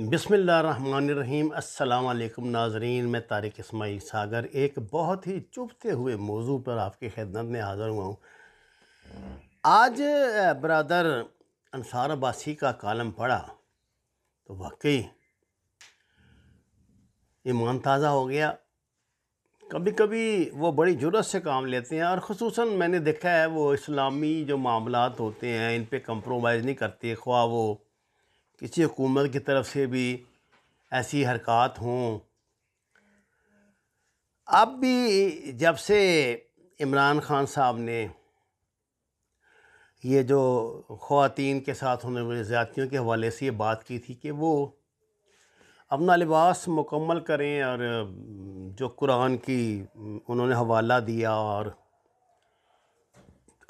बिसमीम अल्लाम नाजरीन मैं तारिक इस्माइल सागर एक बहुत ही चुभते हुए मौजू पर आपकी खिदमत में हाज़र हुआ हूँ आज ब्रदर अनसार अब्बासी का कालम पढ़ा तो वाकई ईमान ताज़ा हो गया कभी कभी वो बड़ी जुरत से काम लेते हैं और ख़सूस मैंने देखा है वो इस्लामी जो मामला होते हैं इन पर कंप्रोमाइज़ नहीं करते ख्वा वो किसी हुकूमत की तरफ से भी ऐसी हरकत हों अब भी जब से इमरान ख़ान साहब ने ये जो ख़वातीन के साथ होने वाली ज़्यादियों के हवाले से ये बात की थी कि वो अपना लिबास मुकम्मल करें और जो कुरान की उन्होंने हवाला दिया और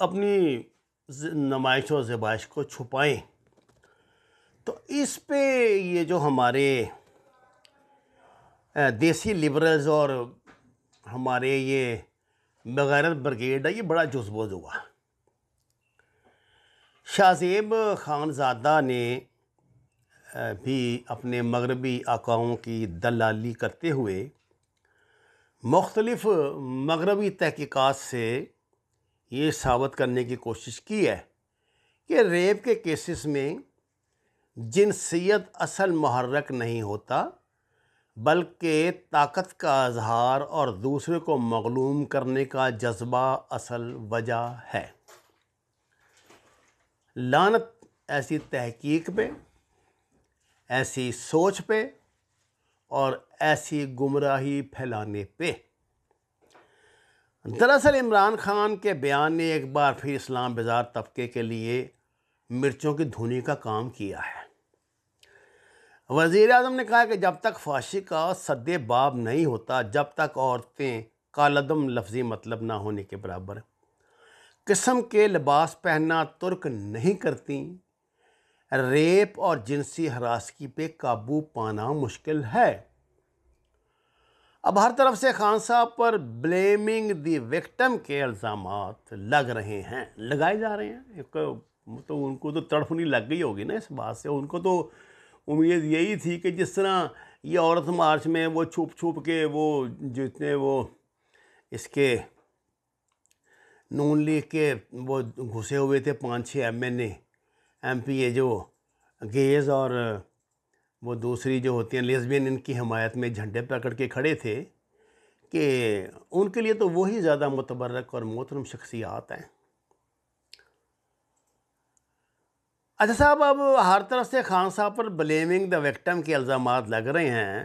अपनी नुमाइश और ज़बाइश को छुपाएं तो इस पे ये जो हमारे देसी लिबरल्स और हमारे ये बगैरत ब्रिगेड है ये बड़ा जुजबोज हुआ शाहजेब खानजादा ने भी अपने मगरबी अकाओं की दलाली करते हुए मुख्तलफ़ मगरबी तहकीक़ात से ये साबित करने की कोशिश की है कि रेप के केसेस में जिनसीत असल महर्रक नहीं होता बल्कि ताकत का अजहार और दूसरे को मगलूम करने का जज्बा असल वजह है लानत ऐसी तहकीक पे ऐसी सोच पे और ऐसी गुमराही फैलाने पे दरअसल इमरान खान के बयान ने एक बार फिर इस्लाम बाज़ार तबके के लिए मिर्चों की धुनी का काम किया है वजीर अजम ने कहा कि जब तक फाशी का सदे बाब नहीं होता जब तक औरतें कालदम लफ्ज़ी मतलब ना होने के बराबर किस्म के लिबास पहनना तुर्क नहीं करती रेप और जिनसी हरासगी पे काबू पाना मुश्किल है अब हर तरफ से खान साहब पर ब्लेमिंग दी विक्टम के इल्ज़ाम लग रहे हैं लगाए जा रहे हैं तो, तो उनको तो तड़फनी लग गई होगी ना इस बात से उनको तो उम्मीद यही थी कि जिस तरह ये औरत मार्च में वो छुप छुप के वो जितने वो इसके नून लीग के वो घुसे हुए थे पाँच छः M N M P A जो गेज और वो दूसरी जो होती हैं लेसबियन इनकी हमायत में झंडे पकड़ के खड़े थे कि उनके लिए तो वही ज़्यादा मुतबरक और मोहतरम शख्सियात हैं अच्छा साहब अब हर तरफ से खान साहब पर ब्लेमिंग द विक्टम के इल्ज़ाम लग रहे हैं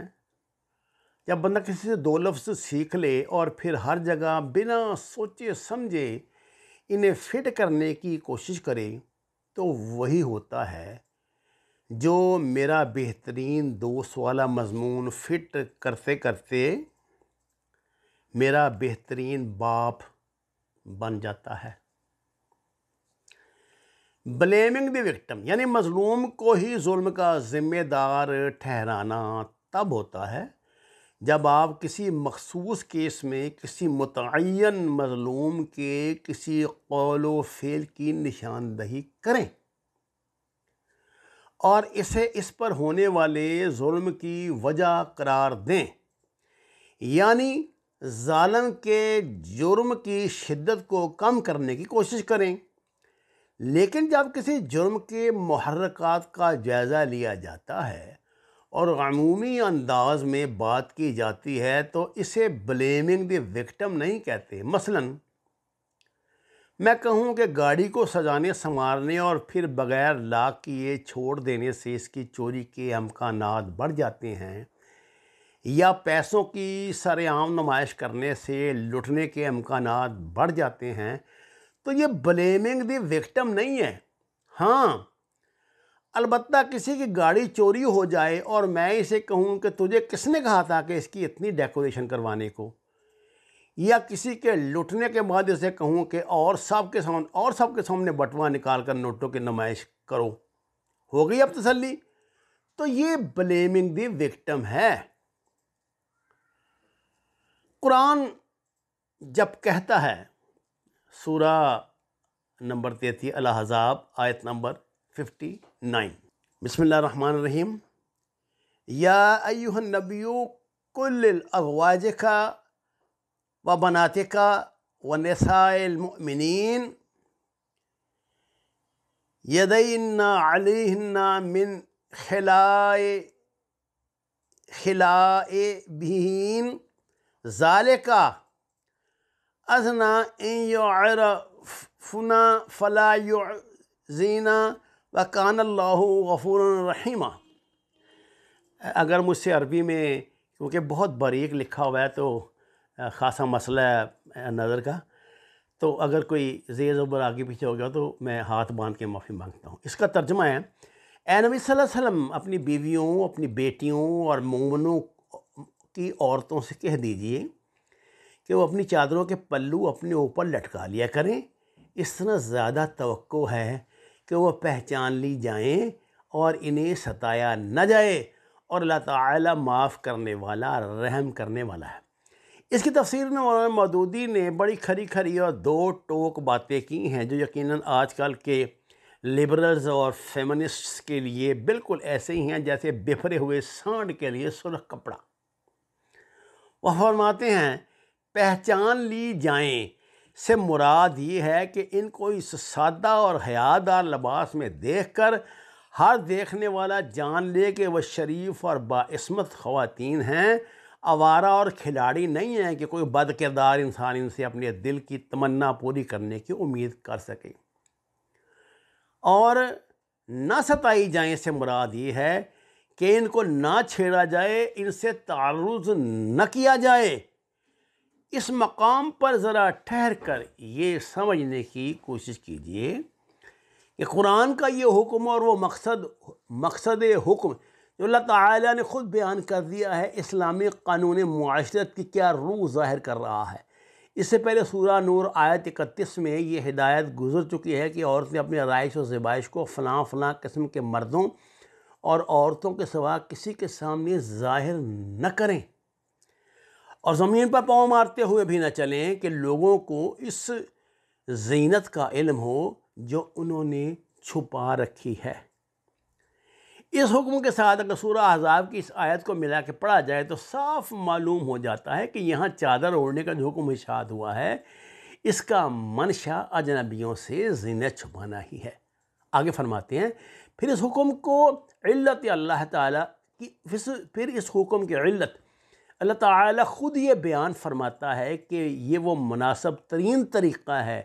जब बंदा किसी से दो लफ्ज़ सीख ले और फिर हर जगह बिना सोचे समझे इन्हें फिट करने की कोशिश करे तो वही होता है जो मेरा बेहतरीन दोस्त वाला मजमून फिट करते करते मेरा बेहतरीन बाप बन जाता है ब्लेमिंग द विक्टम यानी मजलूम को ही जुल्म का ज़िम्मेदार ठहराना तब होता है जब आप किसी मखसूस केस में किसी मुतन मजलूम के किसी कौल फेल की निशानदही करें और इसे इस पर होने वाले जुल्म की वजह करार दें यानी ालम के जुर्म की शिद्दत को कम करने की कोशिश करें लेकिन जब किसी जुर्म के महरक़ात का जायज़ा लिया जाता है और अमूमी अंदाज में बात की जाती है तो इसे ब्लेमिंग द विक्टम नहीं कहते मसलन मैं कहूँ कि गाड़ी को सजाने संवारने और फिर बग़ैर लाक किए छोड़ देने से इसकी चोरी के अमकान बढ़ जाते हैं या पैसों की सरेआम नुमाइश करने से लुटने के अमकान बढ़ जाते हैं तो ये ब्लेमिंग दी विक्टम नहीं है हाँ अलबत्ता किसी की गाड़ी चोरी हो जाए और मैं इसे कहूँ कि तुझे किसने कहा था कि इसकी इतनी डेकोरेशन करवाने को या किसी के लुटने के बाद इसे कहूँ कि और सब के सामने और सब के सामने बटवा निकाल कर नोटों की नुमाइश करो हो गई अब तसली तो ये ब्लेमिंग दी विक्टम है कुरान जब कहता है सूरा नंबर तेती अलहज़ाब आयत नंबर 59 बसमीम या अयुहन नबियो कुल अगवाज का व बनाते का व नसाइलमिन यदना अलहन्ना मिन खिलाए खिलाए बीन ज़ाल का अजना इन फ़ना फ़ला ज़ीना व कान गफूर रहीमा अगर मुझसे अरबी में क्योंकि बहुत बारीक लिखा हुआ है तो ख़ासा मसला है नज़र का तो अगर कोई जेर ज़बर आगे पीछे हो गया तो मैं हाथ बांध के माफ़ी मांगता हूँ इसका तर्जमा है ए नबी वसम अपनी बीवियों अपनी बेटियों और मोमनों की औरतों से कह दीजिए कि वो अपनी चादरों के पल्लू अपने ऊपर लटका लिया करें इस तरह ज़्यादा तो है कि वह पहचान ली जाएँ और इन्हें सताया न जाए और अल्लाह माफ़ करने वाला रहम करने वाला है इसकी तफसीर में मौलाना मदूदी ने बड़ी खरी खरी और दो टोक बातें की हैं जो यकीनन आजकल के लिबरल्स और फेमनिस्ट्स के लिए बिल्कुल ऐसे ही हैं जैसे बिफरे हुए सांड के लिए सुलख कपड़ा वह फरमाते हैं पहचान ली जाएं से मुराद ये है कि इनको इस सादा और हयादार लबास में देख कर हर देखने वाला जान ले कि वह शरीफ और बास्मत ख़वातीन हैं आवारा और खिलाड़ी नहीं हैं कि कोई बद किरदार इंसान इनसे अपने दिल की तमन्ना पूरी करने की उम्मीद कर सके और ना सताई जाए से मुराद ये है कि इनको ना छेड़ा जाए इनसे तारुज न किया जाए इस मकाम पर ज़रा ठहर कर ये समझने की कोशिश कीजिए कि कुरान का ये हुक्म और वो मकसद मकसद हुक्म जो अल्लाह ने ख़ुद बयान कर दिया है इस्लामी कानून माशरत की क्या रूह ज़ाहिर कर रहा है इससे पहले सूरा नूर आयत इकतीस में ये हिदायत गुजर चुकी है कि औरतें अपने राइश और ज़बाइश को फ़लाँ फ़लाँ किस्म के मर्दों और औरतों के सवा किसी के सामने ज़ाहिर न करें और ज़मीन पर पाँव मारते हुए भी न चलें कि लोगों को इस जीनत का इल्म हो जो उन्होंने छुपा रखी है इस हुक्म के साथ अगर सूरह अहजाब की इस आयत को मिला के पढ़ा जाए तो साफ मालूम हो जाता है कि यहाँ चादर ओढ़ने का जो हुक्म इशाद हुआ है इसका मनशा अजनबियों से जीनत छुपाना ही है आगे फरमाते हैं फिर इस हुक्म को इल्लत अल्लाह ताला की फिर इस हुक्म की इल्लत अल्लाह ताला ख़ुद ये बयान फरमाता है कि ये वो मुनासब तरीन तरीक़ा है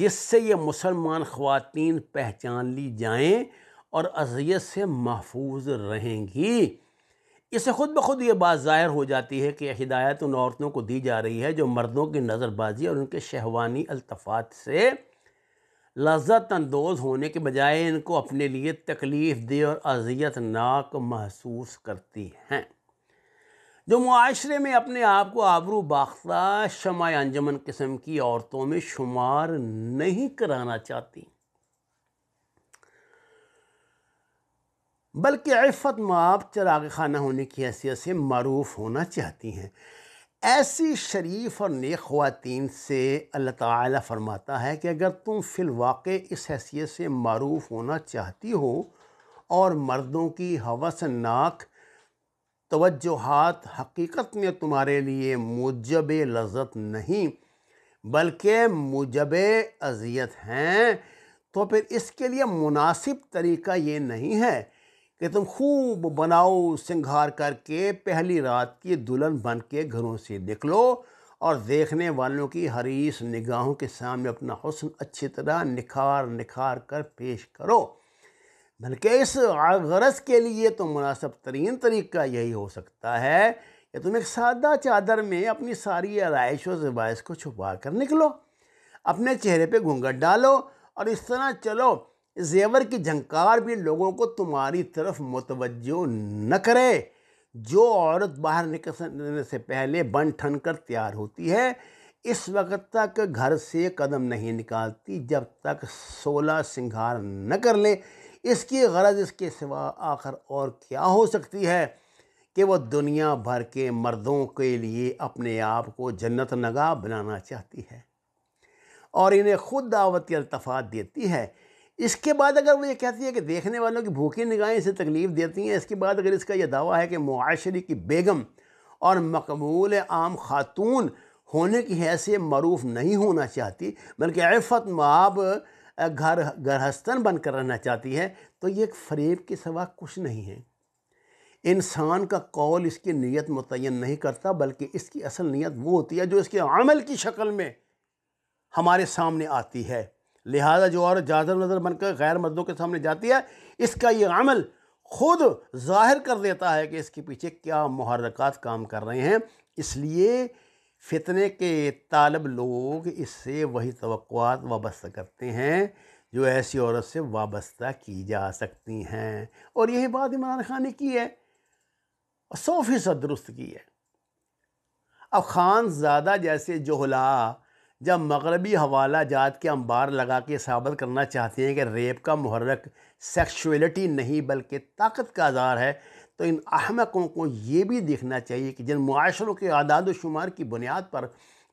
जिससे ये मुसलमान ख़वातीन पहचान ली जाएँ और अजियत से महफूज रहेंगी इसे ख़ुद ब खुद ये बात ज़ाहिर हो जाती है कि हिदायत उन औरतों को दी जा रही है जो मर्दों की नज़रबाजी और उनके शहवानी अल्तफात से लज्जत अंदोज होने के बजाय इनको अपने लिए तकलीफ़ दे और नाक महसूस करती हैं जो माशरे में अपने आप को आबरू बाख्ता शमाय अंजमन किस्म की औरतों में शुमार नहीं कराना चाहती बल्कि अफ़त माप चराग खाना होने की हैसियत से मरूफ होना चाहती हैं ऐसी शरीफ और नेक ख़वान से अल्लाह ताला फरमाता है कि अगर तुम फिलवाक़ इस हैसियत से मरूफ होना चाहती हो और मर्दों की हवसनाक तवज्जोहात हकीकत में तुम्हारे लिए मुजब लजत नहीं बल्कि मुजब अजियत हैं तो फिर इसके लिए मुनासिब तरीका ये नहीं है कि तुम खूब बनाओ सिंगार करके पहली रात की दुल्हन बन के घरों से निकलो और देखने वालों की हरीस निगाहों के सामने अपना हुस्न अच्छी तरह निखार निखार कर पेश करो बल्कि इस गरज के लिए तो मुनासब तरीन तरीका यही हो सकता है कि तुम एक सादा चादर में अपनी सारी आरइश व जबाइस को छुपा कर निकलो अपने चेहरे पर घूंघट डालो और इस तरह चलो जेवर की झंकार भी लोगों को तुम्हारी तरफ मुतवजो न करे जो औरत बाहर निकलने से पहले बन ठन कर तैयार होती है इस वक्त तक घर से कदम नहीं निकालती जब तक सोलह सिंगार न कर ले इसकी गरज इसके सिवा आखिर और क्या हो सकती है कि वह दुनिया भर के मर्दों के लिए अपने आप को जन्नत नगाह बनाना चाहती है और इन्हें खुद दावत अल्तफात देती है इसके बाद अगर वो ये कहती है कि देखने वालों की भूखी निगाहें इसे तकलीफ़ देती हैं इसके बाद अगर इसका यह दावा है कि माशरे की बेगम और मकबूल आम खातून होने की हैसियत मरूफ नहीं होना चाहती बल्कि आफत माब घर गृहस्थन बनकर रहना चाहती है तो ये एक फरेब के सवा कुछ नहीं है इंसान का कौल इसकी नीयत मुतन नहीं करता बल्कि इसकी असल नीयत वो होती है जो इसके अमल की शक्ल में हमारे सामने आती है लिहाजा जो औरत जाजर नज़र बनकर गैर मर्दों के सामने जाती है इसका ये अमल खुद जाहिर कर देता है कि इसके पीछे क्या महरकत काम कर रहे हैं इसलिए फितने के तालब लोग इससे वही तो वाबस्ता करते हैं जो ऐसी औरत से वाबस्ता की जा सकती हैं और यही बात इमरान खान ने की है और सौ फीसद दुरुस्त की है अब खान ज़्यादा जैसे जोहला जब मगरबी हवाला जात के अंबार लगा के साबित करना चाहते हैं कि रेप का मुहरक सेक्शुअलिटी नहीं बल्कि ताकत का आज़ार है तो इन अहमकों को ये भी देखना चाहिए कि जिन माशरों के आदाद शुमार की बुनियाद पर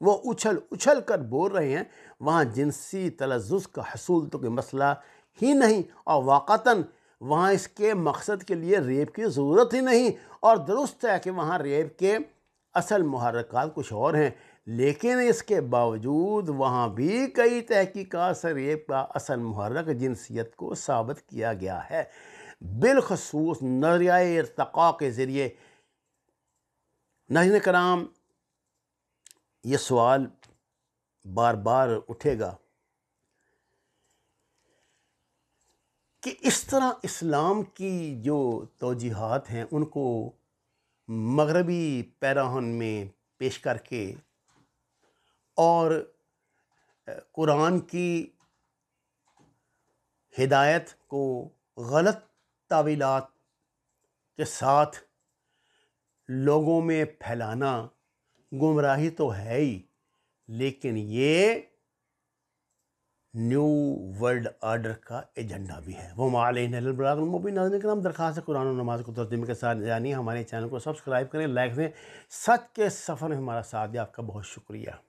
वो उछल उछल कर बोल रहे हैं वहाँ जिनसी तलजस का हसूल तो कोई मसला ही नहीं और वाक़ता वहाँ इसके मकसद के लिए रेप की ज़रूरत ही नहीं और दुरुस्त है कि वहाँ रेप के असल महरक कुछ और हैं लेकिन इसके बावजूद वहाँ भी कई तहकीक़ात से रेप का असल महरक जिनसीत को साबित किया गया है बिलखसूस नजरिया इरतक़ा के ज़रिए नजन कराम ये सवाल बार बार उठेगा कि इस तरह इस्लाम की जो तोजीहत हैं उनको मगरबी पैराहन में पेश करके और कुरान की हिदायत को गलत तावीलात के साथ लोगों में फैलाना गुमराही तो है ही लेकिन ये न्यू वर्ल्ड आर्डर का एजेंडा भी है वो मालबलामी नाजन कराम दरख्वास्त कुरान और नमाज को तरजीम के साथ जानी हमारे चैनल को सब्सक्राइब करें लाइक दें सच के सफ़र में हमारा साथ दिया आपका बहुत शुक्रिया